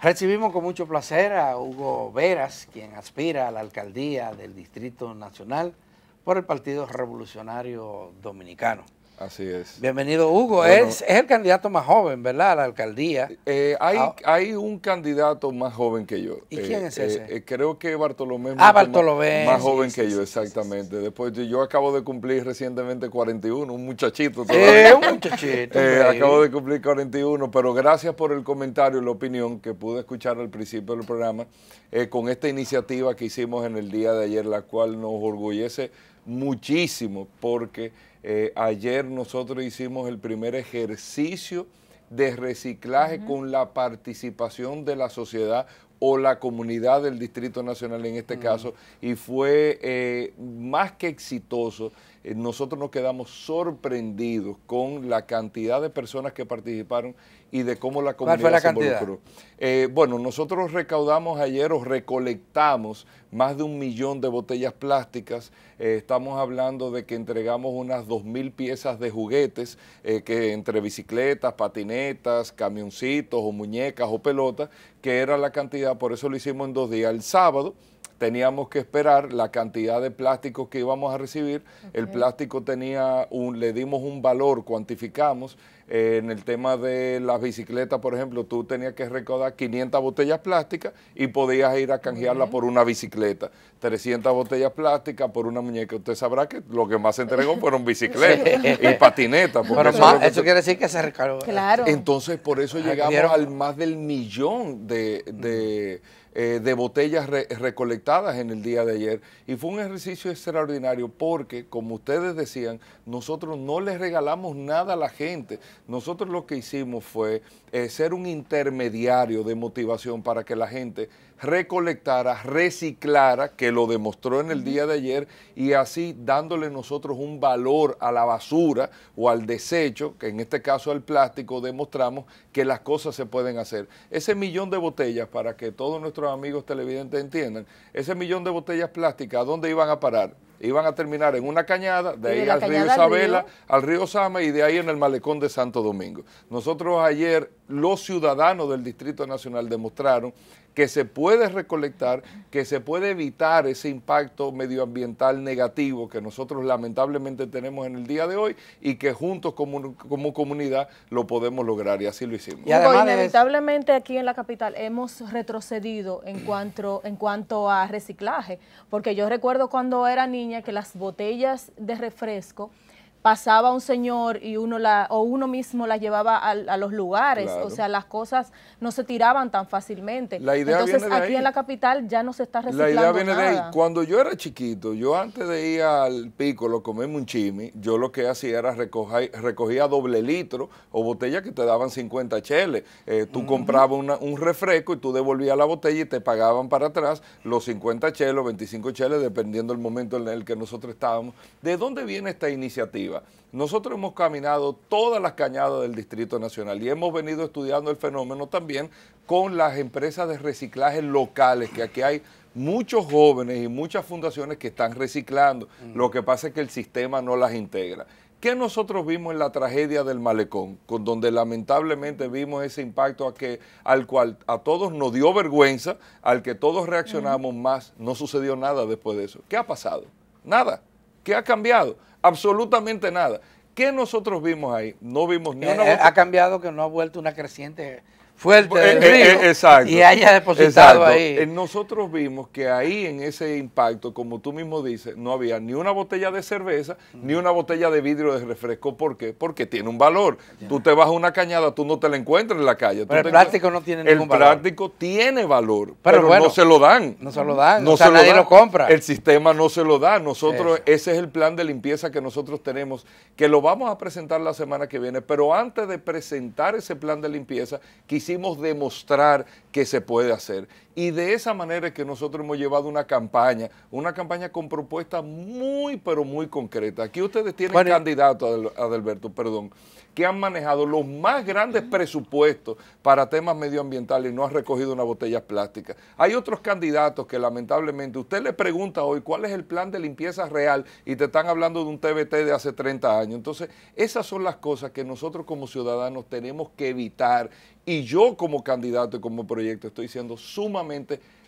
Recibimos con mucho placer a Hugo Veras, quien aspira a la alcaldía del Distrito Nacional por el Partido Revolucionario Dominicano. Así es. Bienvenido, Hugo. es, el candidato más joven, ¿verdad? A la alcaldía. Eh, hay, ah. hay un candidato más joven que yo. ¿Y eh, quién es eh, ese? creo que Bartolomé. Ah, Bartolomé. Más, joven que yo, exactamente. Después, yo acabo de cumplir recientemente 41, un muchachito todavía. un muchachito. acabo de cumplir 41, pero gracias por el comentario y la opinión que pude escuchar al principio del programa con esta iniciativa que hicimos en el día de ayer, la cual nos orgullece muchísimo porque eh, ayer nosotros hicimos el primer ejercicio de reciclaje con la participación de la sociedad o la comunidad del Distrito Nacional en este mm. caso, y fue eh, más que exitoso. Eh, nosotros nos quedamos sorprendidos con la cantidad de personas que participaron y de cómo la comunidad se involucró. Eh, bueno, nosotros recaudamos ayer o recolectamos más de un millón de botellas plásticas. estamos hablando de que entregamos unas dos mil piezas de juguetes, que entre bicicletas, patinetas, camioncitos o muñecas o pelotas, que era la cantidad por eso lo hicimos en dos días. El sábado teníamos que esperar la cantidad de plásticos que íbamos a recibir. El plástico tenía un, le dimos un valor, cuantificamos en el tema de las bicicletas, por ejemplo, tú tenías que recaudar 500 botellas plásticas y podías ir a canjearla por una bicicleta. 300 botellas plásticas por una muñeca. Usted sabrá que lo que más se entregó fueron bicicletas y patinetas. eso, quiere decir que se recargó. Entonces, por eso ah, llegamos al más del millón de, eh, botellas recolectadas en el día de ayer. Y fue un ejercicio extraordinario porque, como ustedes decían, nosotros no les regalamos nada a la gente, nosotros lo que hicimos fue eh, ser un intermediario de motivación para que la gente recolectara, reciclara, que lo demostró en el día de ayer, y así dándole nosotros un valor a la basura o al desecho, que en este caso al plástico, demostramos que las cosas se pueden hacer. Ese millón de botellas, para que todos nuestros amigos televidentes entiendan, ese millón de botellas plásticas, ¿a dónde iban a parar? iban a terminar en una cañada, de ahí al río Isabela, al río, al río Sama y de ahí en el malecón de Santo Domingo. Nosotros ayer los ciudadanos del Distrito Nacional demostraron que se puede recolectar, que se puede evitar ese impacto medioambiental negativo que nosotros lamentablemente tenemos en el día de hoy y que juntos como, comunidad lo podemos lograr y así lo hicimos. Y además inevitablemente aquí en la capital hemos retrocedido en cuanto, en cuanto a reciclaje, porque yo recuerdo cuando era niña que las botellas de refresco pasaba un señor y uno la, o uno mismo la llevaba a, los lugares, o sea, las cosas no se tiraban tan fácilmente. Entonces, aquí en la capital ya no se está reciclando La idea viene de Cuando yo era chiquito, yo antes de ir al pico, lo comerme un chimi, yo lo que hacía era recoger, recogía doble litro o botella que te daban 50 cheles. Eh, tú comprabas un refresco y tú devolvías la botella y te pagaban para atrás los 50 cheles, 25 cheles, dependiendo del momento en el que nosotros estábamos. ¿De dónde viene esta iniciativa? Nosotros hemos caminado todas las cañadas del Distrito Nacional y hemos venido estudiando el fenómeno también con las empresas de reciclaje locales, que aquí hay muchos jóvenes y muchas fundaciones que están reciclando. Mm. Lo que pasa es que el sistema no las integra. ¿Qué nosotros vimos en la tragedia del malecón, con donde lamentablemente vimos ese impacto a que, al cual a todos nos dio vergüenza, al que todos reaccionamos más, no sucedió nada después de eso? ¿Qué ha pasado? Nada. ¿Qué ha cambiado? absolutamente nada. ¿Qué nosotros vimos ahí? No vimos ni eh, eh, ha cambiado que no ha vuelto una creciente fuerte eh, el eh, eh, exacto, y haya depositado ahí. Nosotros vimos que ahí en ese impacto, como tú mismo dices, no había ni una botella de cerveza, ni una botella de vidrio de refresco. ¿Por qué? Porque tiene un valor. Tú te vas a una cañada, tú no te la encuentras en la calle. Pero el plástico no tiene ningún valor. El plástico tiene valor, pero, bueno, no se lo dan. No se lo dan, nadie lo, compra. El sistema no se lo da. Nosotros, ese es el plan de limpieza que nosotros tenemos, que lo vamos a presentar la semana que viene. Pero antes de presentar ese plan de limpieza, quisiera quisimos demostrar que se puede hacer. Y de esa manera es que nosotros hemos llevado una campaña, una campaña con propuestas muy, pero muy concretas. Aquí ustedes tienen candidatos, Adelberto, perdón, que han manejado los más grandes presupuestos para temas medioambientales y no han recogido una botella plástica. Hay otros candidatos que lamentablemente usted le pregunta hoy cuál es el plan de limpieza real y te están hablando de un TBT de hace 30 años. Entonces, esas son las cosas que nosotros como ciudadanos tenemos que evitar. Y yo como candidato y como proyecto estoy siendo sumamente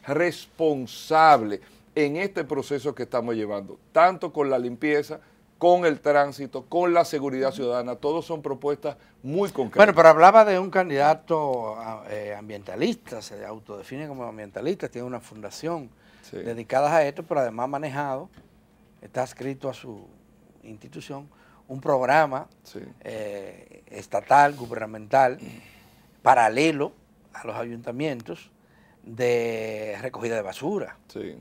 responsable en este proceso que estamos llevando, tanto con la limpieza, con el tránsito, con la seguridad ciudadana. Todos son propuestas muy concretas. Bueno, pero hablaba de un candidato ah, eh, ambientalista, se autodefine como ambientalista, tiene una fundación dedicada a esto, pero además manejado, está escrito a su institución, un programa eh, estatal, gubernamental, paralelo a los ayuntamientos, de recogida de basura. Sí.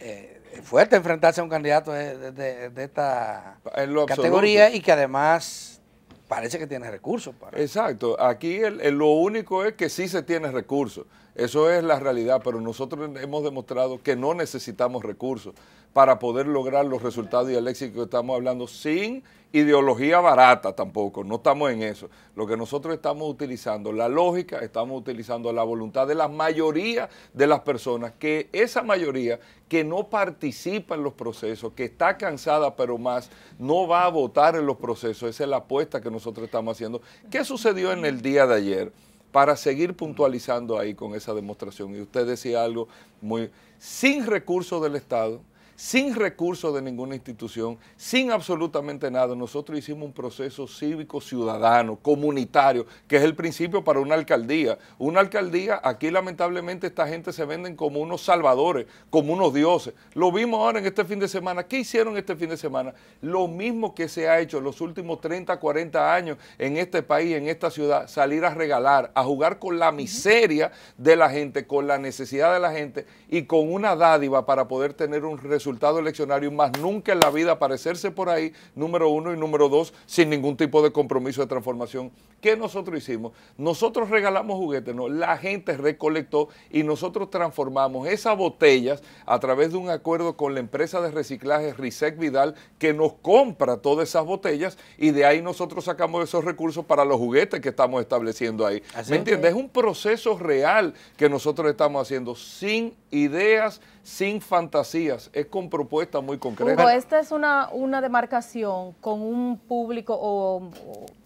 Eh, es fuerte enfrentarse a un candidato de, esta categoría y que además parece que tiene recursos para. Exacto. Aquí el, lo único es que sí se tiene recursos. Eso es la realidad, pero nosotros hemos demostrado que no necesitamos recursos para poder lograr los resultados y el éxito que estamos hablando sin ideología barata tampoco, no estamos en eso. Lo que nosotros estamos utilizando, la lógica, estamos utilizando la voluntad de la mayoría de las personas, que esa mayoría que no participa en los procesos, que está cansada pero más, no va a votar en los procesos. Esa es la apuesta que nosotros estamos haciendo. ¿Qué sucedió en el día de ayer? para seguir puntualizando ahí con esa demostración. Y usted decía algo muy sin recursos del Estado, sin recursos de ninguna institución, sin absolutamente nada. Nosotros hicimos un proceso cívico ciudadano, comunitario, que es el principio para una alcaldía. Una alcaldía, aquí lamentablemente esta gente se venden como unos salvadores, como unos dioses. Lo vimos ahora en este fin de semana. ¿Qué hicieron este fin de semana? Lo mismo que se ha hecho en los últimos 30, 40 años en este país, en esta ciudad, salir a regalar, a jugar con la miseria de la gente, con la necesidad de la gente y con una dádiva para poder tener un resultado resultado eleccionario, más nunca en la vida aparecerse por ahí, número uno y número dos, sin ningún tipo de compromiso de transformación. ¿Qué nosotros hicimos? Nosotros regalamos juguetes, no, la gente recolectó y nosotros transformamos esas botellas a través de un acuerdo con la empresa de reciclaje Risec Vidal que nos compra todas esas botellas y de ahí nosotros sacamos esos recursos para los juguetes que estamos estableciendo ahí. ¿Me entiendes? Es un proceso real que nosotros estamos haciendo sin ideas sin fantasías, es con propuestas muy concretas. esta es una, una demarcación con un público o,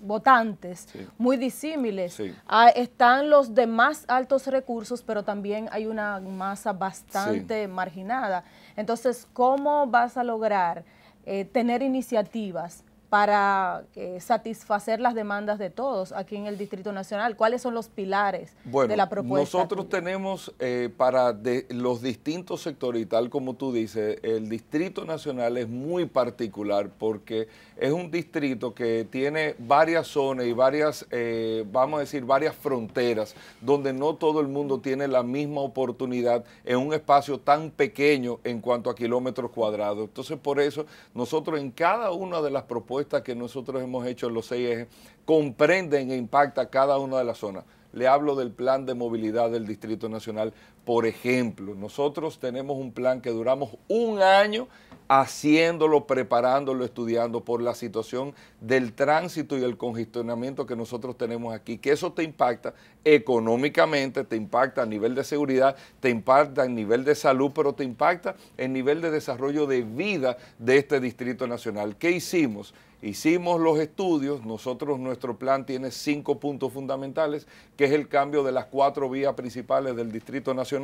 votantes muy disímiles. Ah, están los de más altos recursos, pero también hay una masa bastante marginada. Entonces, ¿cómo vas a lograr eh, tener iniciativas? para eh, satisfacer las demandas de todos aquí en el Distrito Nacional? ¿Cuáles son los pilares de la propuesta? Nosotros tenemos eh, para los distintos sectores, y tal como tú dices, el Distrito Nacional es muy particular porque es un distrito que tiene varias zonas y varias, eh, vamos a decir, varias fronteras donde no todo el mundo tiene la misma oportunidad en un espacio tan pequeño en cuanto a kilómetros cuadrados. Entonces, por eso, nosotros en cada una de las propuestas que nosotros hemos hecho los seis ejes comprenden e impacta cada una de las zonas. Le hablo del plan de movilidad del Distrito Nacional, por ejemplo, nosotros tenemos un plan que duramos un año haciéndolo, preparándolo, estudiando por la situación del tránsito y el congestionamiento que nosotros tenemos aquí, que eso te impacta económicamente, te impacta a nivel de seguridad, te impacta a nivel de salud, pero te impacta en nivel de desarrollo de vida de este Distrito Nacional. ¿Qué hicimos? Hicimos los estudios, nosotros nuestro plan tiene cinco puntos fundamentales, que es el cambio de las cuatro vías principales del Distrito Nacional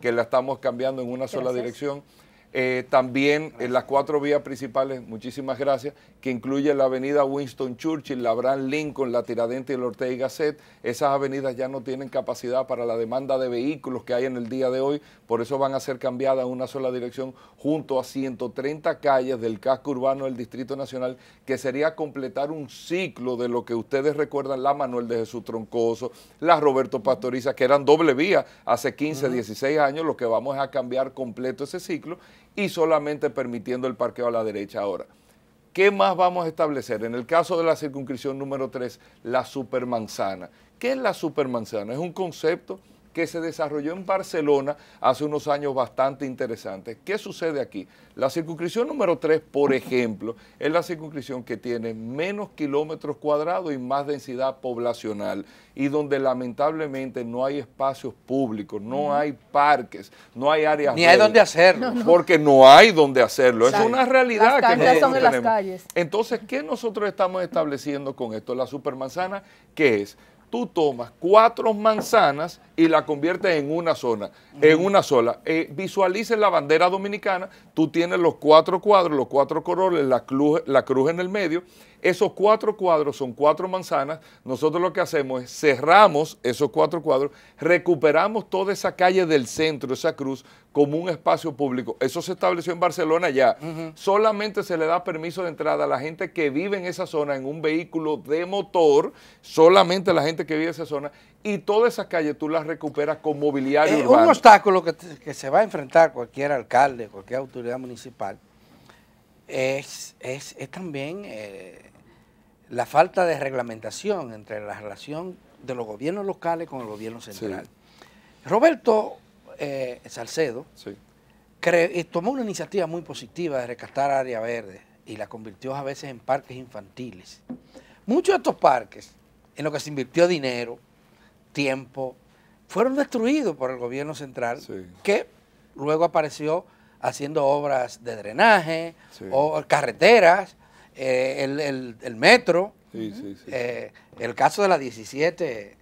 que la estamos cambiando en una sola dirección. Eh, también en eh, las cuatro vías principales, muchísimas gracias, que incluye la avenida Winston Churchill, la Brand Lincoln, la Tiradente y el Ortega y Esas avenidas ya no tienen capacidad para la demanda de vehículos que hay en el día de hoy, por eso van a ser cambiadas a una sola dirección junto a 130 calles del casco urbano del Distrito Nacional, que sería completar un ciclo de lo que ustedes recuerdan, la Manuel de Jesús Troncoso, la Roberto Pastoriza, que eran doble vía hace 15, 16 años, lo que vamos a cambiar completo ese ciclo y solamente permitiendo el parqueo a la derecha ahora. ¿Qué más vamos a establecer? En el caso de la circunscripción número 3, la supermanzana. ¿Qué es la supermanzana? Es un concepto que se desarrolló en Barcelona hace unos años bastante interesante. ¿Qué sucede aquí? La circunscripción número 3, por ejemplo, es la circunscripción que tiene menos kilómetros cuadrados y más densidad poblacional y donde lamentablemente no hay espacios públicos, no hay parques, no hay áreas. Ni hay donde hacerlo. Porque no hay donde hacerlo. Es una realidad las que son en Las calles. Entonces, ¿qué nosotros estamos estableciendo con esto? La supermanzana, ¿qué es? tú tomas cuatro manzanas y la conviertes en una zona, en una sola. Eh, Visualice la bandera dominicana, tú tienes los cuatro cuadros, los cuatro colores, la la cruz en el medio esos cuatro cuadros son cuatro manzanas. Nosotros lo que hacemos es cerramos esos cuatro cuadros, recuperamos toda esa calle del centro, esa cruz, como un espacio público. Eso se estableció en Barcelona ya. Solamente se le da permiso de entrada a la gente que vive en esa zona en un vehículo de motor, solamente la gente que vive en esa zona, y todas esas calles tú las recuperas con mobiliario ¿es eh, Un obstáculo que se va a enfrentar cualquier alcalde, cualquier autoridad municipal, es, es, es también eh, la falta de reglamentación entre la relación de los gobiernos locales con el gobierno central. Roberto eh, Salcedo eh, tomó una iniciativa muy positiva de rescatar área verde y la convirtió a veces en parques infantiles. Muchos de estos parques, en los que se invirtió dinero, tiempo, fueron destruidos por el gobierno central, que luego apareció haciendo obras de drenaje, o carreteras, eh, el, el, metro. Eh, el caso de la 17,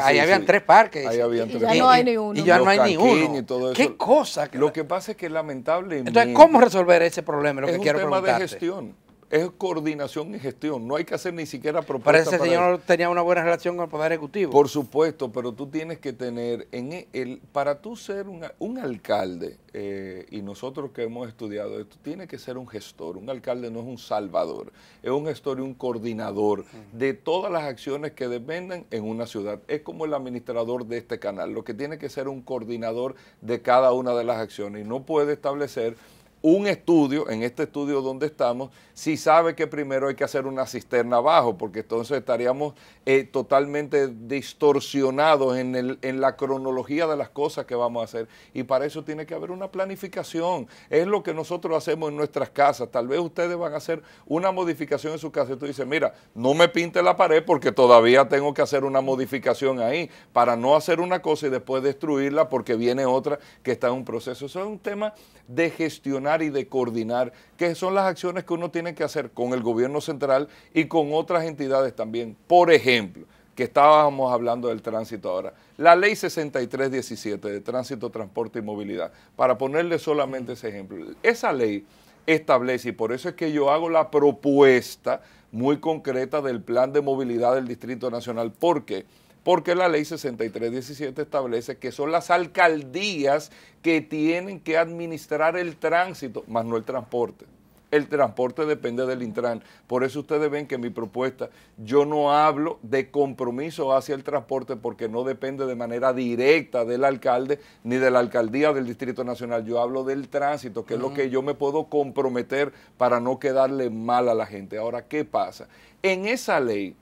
ahí habían tres parques. Y, ya no hay ni uno. Y ya no hay ni uno. Qué cosa. Lo que pasa es que lamentable. Entonces, ¿cómo resolver ese problema? Lo es un quiero tema de gestión es coordinación y gestión. No hay que hacer ni siquiera propuestas. Pero ese señor tenía una buena relación con el Poder Ejecutivo. Por supuesto, pero tú tienes que tener, en e, el, para tú ser un alcalde, eh, y nosotros que hemos estudiado esto, tiene que ser un gestor. Un alcalde no es un salvador, es un gestor y un coordinador de todas las acciones que dependen en una ciudad. Es como el administrador de este canal, lo que tiene que ser un coordinador de cada una de las acciones y no puede establecer un estudio, en este estudio donde estamos, si sabe que primero hay que hacer una cisterna abajo, porque entonces estaríamos eh, totalmente distorsionados en, en, la cronología de las cosas que vamos a hacer. Y para eso tiene que haber una planificación. Es lo que nosotros hacemos en nuestras casas. Tal vez ustedes van a hacer una modificación en su casa y tú dices, mira, no me pinte la pared porque todavía tengo que hacer una modificación ahí para no hacer una cosa y después destruirla porque viene otra que está en un proceso. Eso es un tema de gestionar y de coordinar, que son las acciones que uno tiene que hacer con el gobierno central y con otras entidades también. Por ejemplo, que estábamos hablando del tránsito ahora. La ley 6317 de tránsito, transporte y movilidad, para ponerle solamente ese ejemplo, esa ley establece, y por eso es que yo hago la propuesta muy concreta del plan de movilidad del Distrito Nacional, porque porque la ley 6317 establece que son las alcaldías que tienen que administrar el tránsito, más no el transporte. El transporte depende del Intran. Por eso ustedes ven que mi propuesta, yo no hablo de compromiso hacia el transporte porque no depende de manera directa del alcalde ni de la alcaldía del Distrito Nacional. Yo hablo del tránsito, que es lo que yo me puedo comprometer para no quedarle mal a la gente. Ahora, ¿qué pasa? En esa ley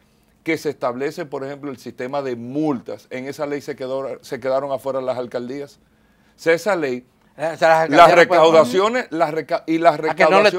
que se establece, por ejemplo, el sistema de multas. En esa ley se, quedó, se quedaron afuera las alcaldías. esa ley, las, recaudaciones las y las recaudaciones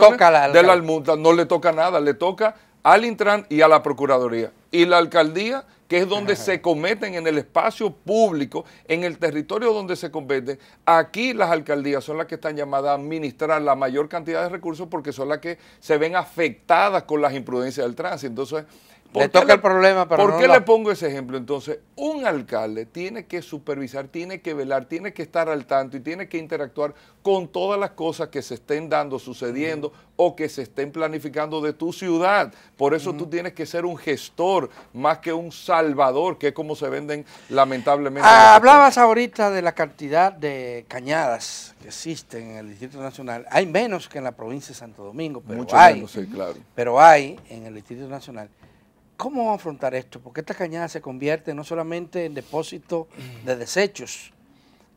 de las multas no le toca nada, le toca al Intran y a la Procuraduría. Y la alcaldía, que es donde se cometen en el espacio público, en el territorio donde se cometen, aquí las alcaldías son las que están llamadas a administrar la mayor cantidad de recursos porque son las que se ven afectadas con las imprudencias del tránsito. Entonces, le toca el problema, ¿Por qué le pongo ese ejemplo? Entonces, un alcalde tiene que supervisar, tiene que velar, tiene que estar al tanto y tiene que interactuar con todas las cosas que se estén dando, sucediendo o que se estén planificando de tu ciudad. Por eso tú tienes que ser un gestor más que un salvador, que es como se venden lamentablemente. Ah, hablabas ahorita de la cantidad de cañadas que existen en el Distrito Nacional. Hay menos que en la provincia de Santo Domingo, pero hay. Menos, claro. Pero hay en el Distrito Nacional. ¿Cómo vamos a afrontar esto? Porque esta cañada se convierte no solamente en depósito de desechos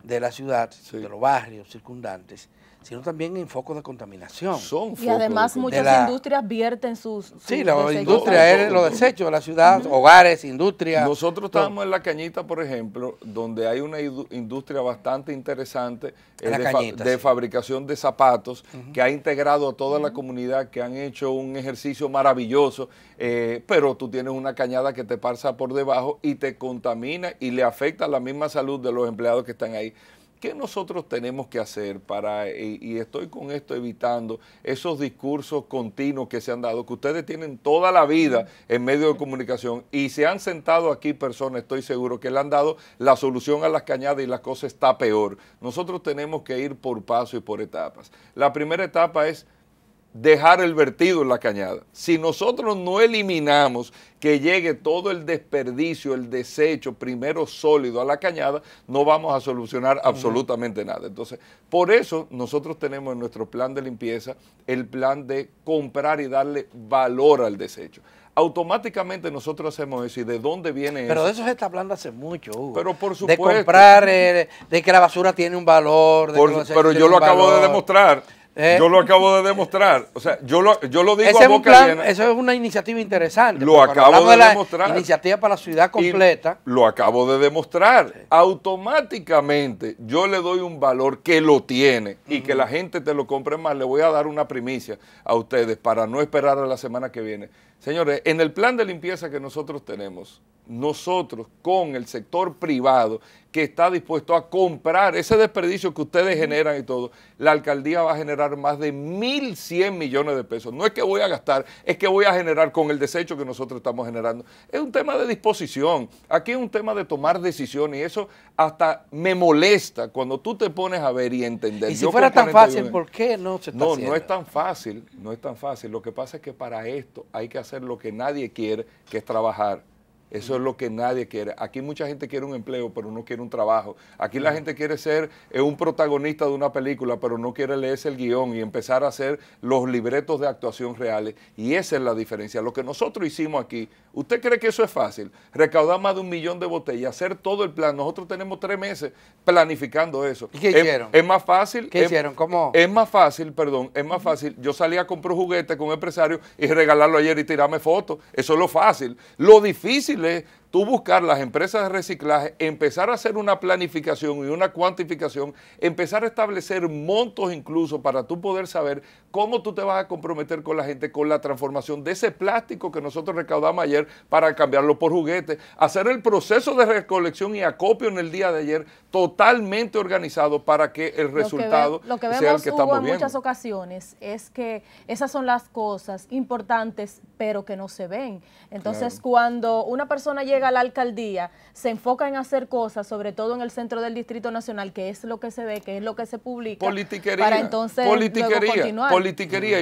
de la ciudad, de los barrios circundantes, sino también en focos de contaminación. y además muchas industrias vierten sus, Sí, la industria es los desechos de la ciudad, hogares, industrias. Nosotros estamos en La Cañita, por ejemplo, donde hay una industria bastante interesante eh, de, fabricación de zapatos que ha integrado a toda la comunidad, que han hecho un ejercicio maravilloso, eh, pero tú tienes una cañada que te pasa por debajo y te contamina y le afecta la misma salud de los empleados que están ahí. ¿Qué nosotros tenemos que hacer para, y, estoy con esto evitando esos discursos continuos que se han dado, que ustedes tienen toda la vida en medio de comunicación y se han sentado aquí personas, estoy seguro, que le han dado la solución a las cañadas y la cosa está peor. Nosotros tenemos que ir por paso y por etapas. La primera etapa es dejar el vertido en la cañada. Si nosotros no eliminamos que llegue todo el desperdicio, el desecho, primero sólido a la cañada, no vamos a solucionar absolutamente nada. Entonces, por eso nosotros tenemos en nuestro plan de limpieza el plan de comprar y darle valor al desecho automáticamente nosotros hacemos eso. ¿Y de dónde viene Pero eso? Pero de eso se está hablando hace mucho, Pero por supuesto. Eh, de comprar, de que la basura tiene un valor. pero yo lo acabo de demostrar. Eh, yo lo acabo de demostrar. O sea, yo lo, yo lo digo a boca plan, llena. Eso es una iniciativa interesante. Lo acabo de, demostrar. Iniciativa para la ciudad completa. lo acabo de demostrar. Automáticamente yo le doy un valor que lo tiene y que la gente te lo compre más. Le voy a dar una primicia a ustedes para no esperar a la semana que viene. Señores, en el plan de limpieza que nosotros tenemos, nosotros con el sector privado que está dispuesto a comprar ese desperdicio que ustedes generan y todo, la alcaldía va a generar más de 1.100 millones de pesos. No es que voy a gastar, es que voy a generar con el desecho que nosotros estamos generando. Es un tema de disposición, aquí es un tema de tomar decisiones y eso hasta me molesta cuando tú te pones a ver y entender. Y si fuera tan este fácil, ¿por qué no se está No, no es tan fácil, no es tan fácil. Lo que pasa es que para esto hay que hacer lo que nadie quiere, que es trabajar. Eso es lo que nadie quiere. Aquí mucha gente quiere un empleo, pero no quiere un trabajo. Aquí la gente quiere ser eh, un protagonista de una película, pero no quiere leerse el guión y empezar a hacer los libretos de actuación reales. Y esa es la diferencia. Lo que nosotros hicimos aquí, ¿usted cree que eso es fácil? Recaudar más de un millón de botellas, hacer todo el plan. Nosotros tenemos tres meses planificando eso. ¿Y qué hicieron? Es, más fácil. ¿Qué hicieron? ¿Cómo? Es más fácil, perdón, es más fácil. Yo salía a comprar juguetes con empresario y regalarlo ayer y tirarme fotos. Eso es lo fácil. Lo difícil tú buscar las empresas de reciclaje, empezar a hacer una planificación y una cuantificación, empezar a establecer montos incluso para tú poder saber ¿Cómo tú te vas a comprometer con la gente con la transformación de ese plástico que nosotros recaudamos ayer para cambiarlo por juguetes, Hacer el proceso de recolección y acopio en el día de ayer totalmente organizado para que el resultado que, sea el que estamos en viendo. en muchas ocasiones es que esas son las cosas importantes pero que no se ven. Entonces cuando una persona llega a la alcaldía se enfoca en hacer cosas, sobre todo en el centro del Distrito Nacional, que es lo que se ve, que es lo que se publica. Para entonces continuar.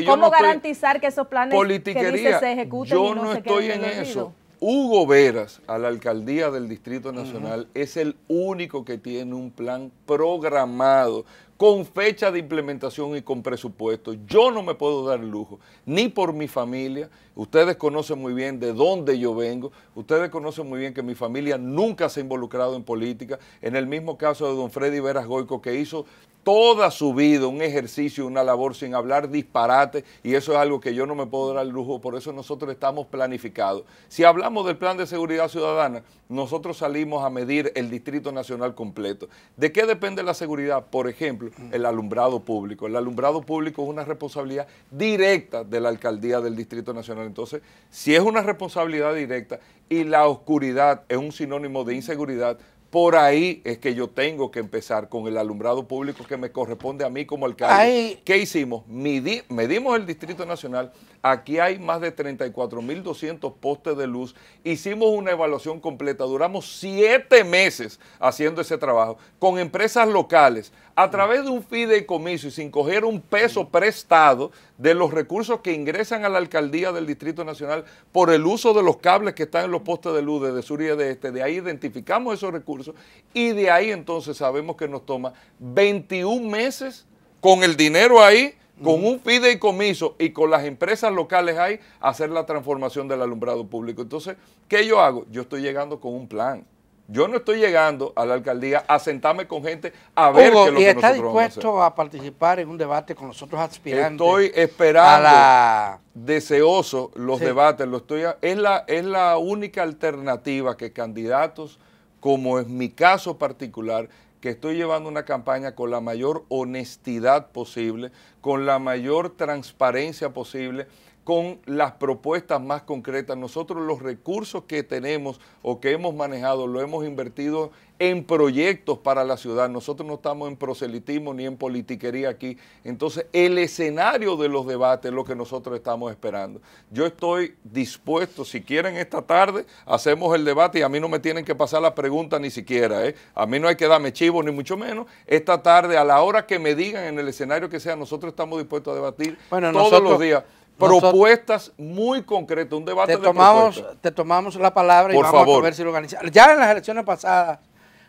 ¿Cómo garantizar que esos planes que dice se ejecuten? Yo no, estoy en eso. Hugo Veras, a la alcaldía del Distrito Nacional, es el único que tiene un plan programado, con fecha de implementación y con presupuesto. Yo no me puedo dar lujo, ni por mi familia. Ustedes conocen muy bien de dónde yo vengo. Ustedes conocen muy bien que mi familia nunca se ha involucrado en política. En el mismo caso de don Freddy Veras Goico, que hizo toda su vida un ejercicio, una labor sin hablar disparate y eso es algo que yo no me puedo dar el lujo, por eso nosotros estamos planificados. Si hablamos del plan de seguridad ciudadana, nosotros salimos a medir el Distrito Nacional completo. ¿De qué depende la seguridad? Por ejemplo, el alumbrado público. El alumbrado público es una responsabilidad directa de la alcaldía del Distrito Nacional. Entonces, si es una responsabilidad directa y la oscuridad es un sinónimo de inseguridad, por ahí es que yo tengo que empezar con el alumbrado público que me corresponde a mí como alcalde. ¿Qué hicimos? medimos el Distrito Nacional, Aquí hay más de 34.200 postes de luz. Hicimos una evaluación completa. Duramos siete meses haciendo ese trabajo con empresas locales a través de un fideicomiso y sin coger un peso prestado de los recursos que ingresan a la alcaldía del Distrito Nacional por el uso de los cables que están en los postes de luz de sur y de este. De ahí identificamos esos recursos y de ahí entonces sabemos que nos toma 21 meses con el dinero ahí con un fideicomiso y con las empresas locales ahí, hacer la transformación del alumbrado público. Entonces, ¿qué yo hago? Yo estoy llegando con un plan. Yo no estoy llegando a la alcaldía a sentarme con gente a ver qué es lo está dispuesto a, participar en un debate con nosotros aspirantes. Estoy esperando, deseoso los debates. Lo estoy la, es la única alternativa que candidatos, como es mi caso particular, que estoy llevando una campaña con la mayor honestidad posible, con la mayor transparencia posible, con las propuestas más concretas. Nosotros los recursos que tenemos o que hemos manejado lo hemos invertido en proyectos para la ciudad. Nosotros no estamos en proselitismo ni en politiquería aquí. Entonces, el escenario de los debates es lo que nosotros estamos esperando. Yo estoy dispuesto, si quieren esta tarde, hacemos el debate y a mí no me tienen que pasar la pregunta ni siquiera. ¿eh? A mí no hay que darme chivo ni mucho menos. Esta tarde, a la hora que me digan en el escenario que sea, nosotros estamos dispuestos a debatir todos los días propuestas muy concretas, un debate te tomamos, de Te tomamos la palabra y vamos a ver si lo organizamos. Ya en las elecciones pasadas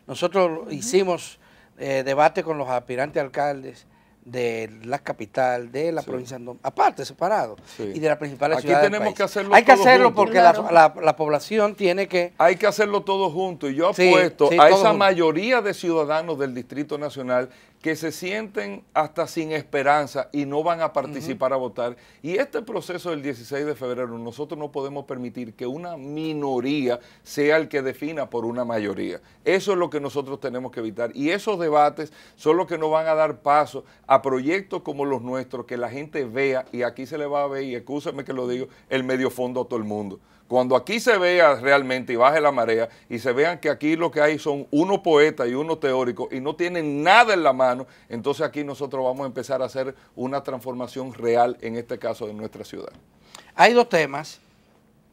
nosotros hicimos eh, debate con los aspirantes alcaldes de la capital, de la provincia, aparte, separado, y de la principal Aquí tenemos que hacerlo Hay que hacerlo porque la, la, población tiene que... Hay que hacerlo todo junto y yo apuesto a esa mayoría de ciudadanos del Distrito Nacional que se sienten hasta sin esperanza y no van a participar a votar. Y este proceso del 16 de febrero, nosotros no podemos permitir que una minoría sea el que defina por una mayoría. Eso es lo que nosotros tenemos que evitar. Y esos debates son los que nos van a dar paso a proyectos como los nuestros, que la gente vea, y aquí se le va a ver, y escúchame que lo digo, el medio fondo a todo el mundo. Cuando aquí se vea realmente y baje la marea y se vean que aquí lo que hay son uno poeta y uno teórico y no tienen nada en la mano, entonces aquí nosotros vamos a empezar a hacer una transformación real en este caso de nuestra ciudad. Hay dos temas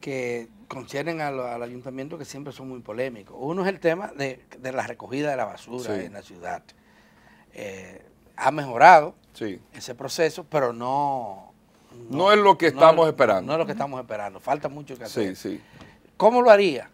que conciernen al, ayuntamiento que siempre son muy polémicos. Uno es el tema de, la recogida de la basura en la ciudad. Eh, ha mejorado ese proceso, pero no no, es lo que estamos esperando. No es lo que estamos esperando. Falta mucho que hacer. Sí, sí. ¿Cómo lo haría?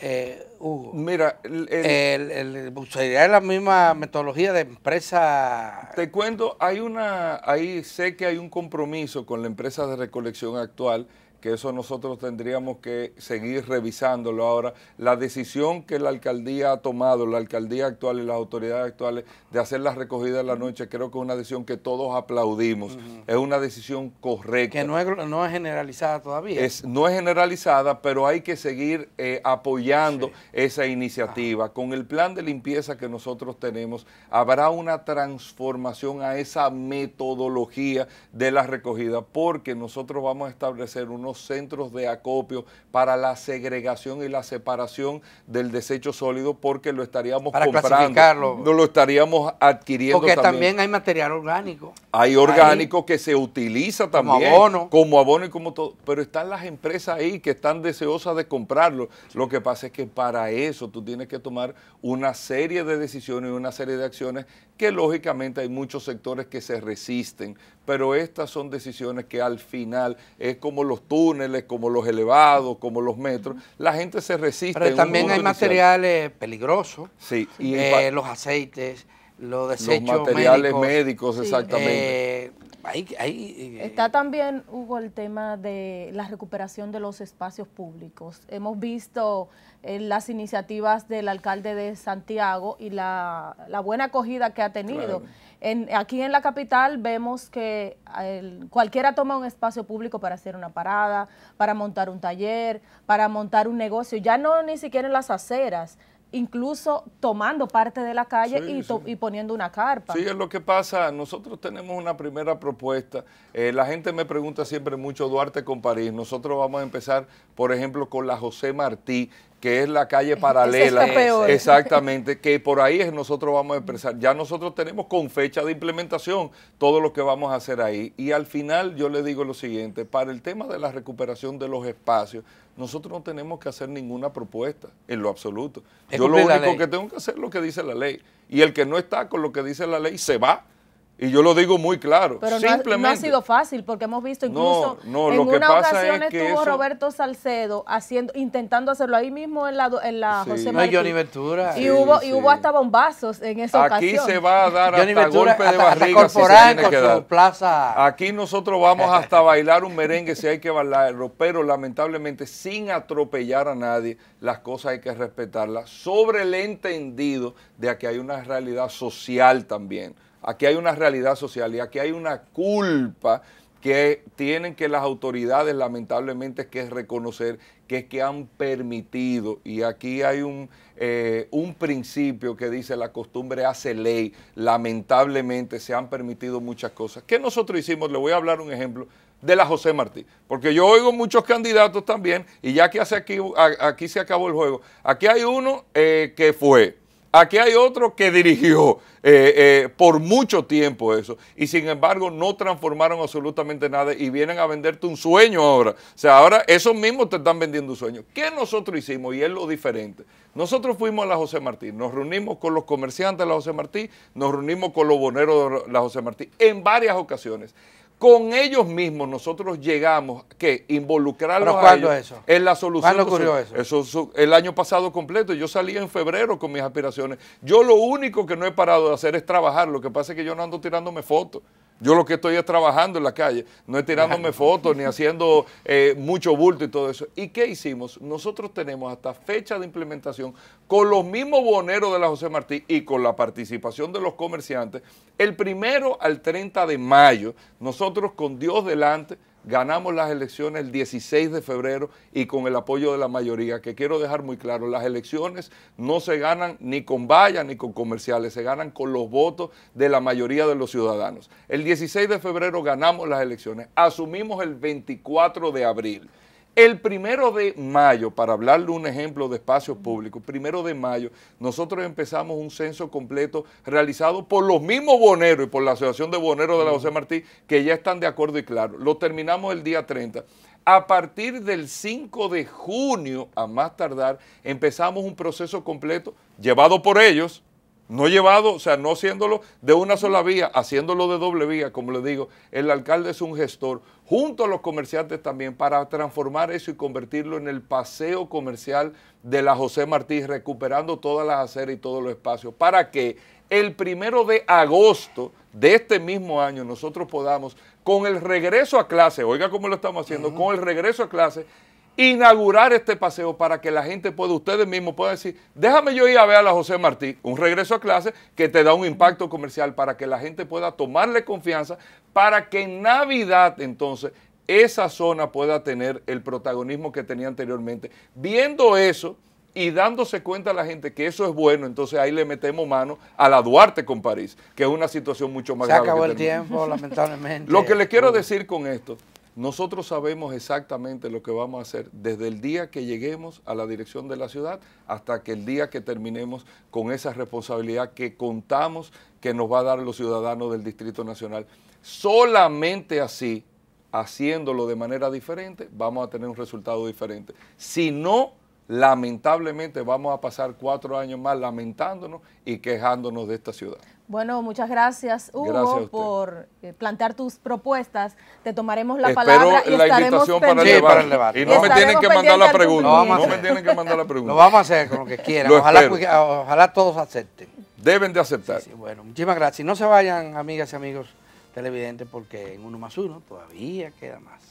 Eh, Hugo. Mira, el, sería la misma metodología de empresa. Te cuento, hay una, ahí sé que hay un compromiso con la empresa de recolección actual que eso nosotros tendríamos que seguir revisándolo ahora. La decisión que la alcaldía ha tomado, la alcaldía actual y las autoridades actuales, de hacer la recogida en la noche, creo que es una decisión que todos aplaudimos. Es una decisión correcta. Que no es, no es generalizada todavía. Es, no es generalizada, pero hay que seguir eh, apoyando esa iniciativa. Con el plan de limpieza que nosotros tenemos, habrá una transformación a esa metodología de la recogida, porque nosotros vamos a establecer unos centros de acopio para la segregación y la separación del desecho sólido porque lo estaríamos comprando, no lo estaríamos adquiriendo porque también. hay material orgánico. Hay orgánico que se utiliza también como abono. como abono y como todo, pero están las empresas ahí que están deseosas de comprarlo. Lo que pasa es que para eso tú tienes que tomar una serie de decisiones y una serie de acciones que lógicamente hay muchos sectores que se resisten, pero estas son decisiones que al final es como los túneles, como los elevados, como los metros, la gente se resiste. Pero también hay materiales peligrosos, sí, eh, los aceites, los desechos los materiales médicos, exactamente. Eh, eh, Está también, Hugo, el tema de la recuperación de los espacios públicos. Hemos visto eh, las iniciativas del alcalde de Santiago y la, buena acogida que ha tenido. En, aquí en la capital vemos que eh, cualquiera toma un espacio público para hacer una parada, para montar un taller, para montar un negocio, ya no ni siquiera en las aceras, incluso tomando parte de la calle y, poniendo una carpa. Sí, es lo que pasa. Nosotros tenemos una primera propuesta. Eh, la gente me pregunta siempre mucho Duarte con París. Nosotros vamos a empezar, por ejemplo, con la José Martí, que es la calle paralela, exactamente, que por ahí es nosotros vamos a expresar. Ya nosotros tenemos con fecha de implementación todo lo que vamos a hacer ahí. Y al final yo le digo lo siguiente, para el tema de la recuperación de los espacios, nosotros no tenemos que hacer ninguna propuesta en lo absoluto. yo lo único que tengo que hacer es lo que dice la ley. Y el que no está con lo que dice la ley se va. Y yo lo digo muy claro. Pero Simplemente, no, ha, sido fácil porque hemos visto incluso en una ocasión estuvo Roberto Salcedo haciendo, intentando hacerlo ahí mismo en la, en José Y, hubo, hasta bombazos en esa ocasión. Aquí se va a dar hasta golpe de barriga Aquí nosotros vamos hasta bailar un merengue si hay que bailarlo, pero lamentablemente sin atropellar a nadie, las cosas hay que respetarlas sobre el entendido de que hay una realidad social también. Aquí hay una realidad social y aquí hay una culpa que tienen que las autoridades lamentablemente que reconocer que es que han permitido, y aquí hay eh, un, principio que dice la costumbre hace ley, lamentablemente se han permitido muchas cosas. ¿Qué nosotros hicimos? Le voy a hablar un ejemplo de la José Martí, porque yo oigo muchos candidatos también, y ya que hace aquí, aquí se acabó el juego, aquí hay uno eh, que fue Aquí hay otro que dirigió eh, eh, por mucho tiempo eso y sin embargo no transformaron absolutamente nada y vienen a venderte un sueño ahora. O sea, ahora esos mismos te están vendiendo un sueño. ¿Qué nosotros hicimos? Y es lo diferente. Nosotros fuimos a la José Martí, nos reunimos con los comerciantes de la José Martí, nos reunimos con los boneros de la José Martí en varias ocasiones con ellos mismos nosotros llegamos que involucrarlos a en la solución. ¿Cuándo ocurrió Eso el año pasado completo. Yo salí en febrero con mis aspiraciones. Yo lo único que no he parado de hacer es trabajar. Lo que pasa es que yo no ando tirándome fotos. Yo lo que estoy es trabajando en la calle, no es tirándome fotos ni haciendo eh, mucho bulto y todo eso. ¿Y qué hicimos? Nosotros tenemos hasta fecha de implementación con los mismos boneros de la José Martí y con la participación de los comerciantes. El primero al 30 de mayo, nosotros con Dios delante Ganamos las elecciones el 16 de febrero y con el apoyo de la mayoría, que quiero dejar muy claro, las elecciones no se ganan ni con vallas ni con comerciales, se ganan con los votos de la mayoría de los ciudadanos. El 16 de febrero ganamos las elecciones, asumimos el 24 de abril. El primero de mayo, para hablarle un ejemplo de espacios públicos, primero de mayo, nosotros empezamos un censo completo realizado por los mismos boneros y por la Asociación de Boneros de la José Martí, que ya están de acuerdo y claro. Lo terminamos el día 30. A partir del 5 de junio, a más tardar, empezamos un proceso completo llevado por ellos, no llevado, o sea, no haciéndolo de una sola vía, haciéndolo de doble vía, como le digo. El alcalde es un gestor, junto a los comerciantes también, para transformar eso y convertirlo en el paseo comercial de la José Martí, recuperando todas las aceras y todos los espacios, para que el primero de agosto de este mismo año nosotros podamos, con el regreso a clase, oiga cómo lo estamos haciendo, con el regreso a clase, inaugurar este paseo para que la gente pueda, ustedes mismos puedan decir, déjame yo ir a ver a la José Martí, un regreso a clase que te da un impacto comercial para que la gente pueda tomarle confianza, para que en Navidad entonces esa zona pueda tener el protagonismo que tenía anteriormente. Viendo eso y dándose cuenta a la gente que eso es bueno, entonces ahí le metemos mano a la Duarte con París, que es una situación mucho más Se acabó el tiempo, lamentablemente. Lo que le quiero decir con esto nosotros sabemos exactamente lo que vamos a hacer desde el día que lleguemos a la dirección de la ciudad hasta que el día que terminemos con esa responsabilidad que contamos que nos va a dar los ciudadanos del Distrito Nacional. Solamente así, haciéndolo de manera diferente, vamos a tener un resultado diferente. Si no, lamentablemente vamos a pasar cuatro años más lamentándonos y quejándonos de esta ciudad. Bueno, muchas gracias Hugo por eh, plantear tus propuestas. Te tomaremos la palabra y la invitación para el, debate. Y no, me tienen que mandar la pregunta. No, me tienen que mandar la pregunta. Lo vamos a hacer con lo que quieran. Pues, ah, ojalá, todos acepten. Deben de aceptar. bueno, muchísimas gracias. No se vayan, amigas y amigos televidentes, porque en uno más uno todavía queda más.